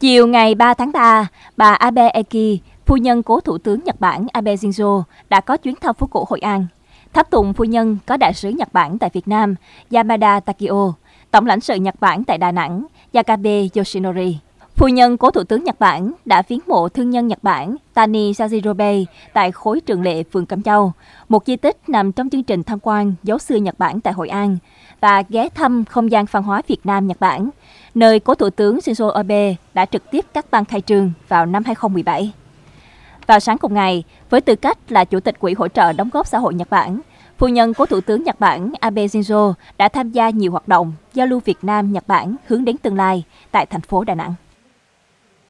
Chiều ngày 3 tháng 3, bà Abe Eki, phu nhân cố Thủ tướng Nhật Bản Abe Shinzo, đã có chuyến thăm phố cổ Hội An. Tháp tùng phu nhân có đại sứ Nhật Bản tại Việt Nam Yamada Takio, tổng lãnh sự Nhật Bản tại Đà Nẵng Yakabe Yoshinori. Phu nhân của Thủ tướng Nhật Bản đã viếng mộ thương nhân Nhật Bản Tani Sajirobe tại khối trường lệ phường Cẩm Châu, một di tích nằm trong chương trình tham quan dấu xưa Nhật Bản tại Hội An, và ghé thăm không gian văn hóa Việt Nam-Nhật Bản, nơi cố Thủ tướng Shinzo Abe đã trực tiếp cắt băng khai trương vào năm 2017. Vào sáng cùng ngày, với tư cách là Chủ tịch Quỹ hỗ trợ đóng góp xã hội Nhật Bản, Phu nhân của Thủ tướng Nhật Bản Abe Shinzo đã tham gia nhiều hoạt động giao lưu Việt Nam-Nhật Bản hướng đến tương lai tại thành phố Đà Nẵng.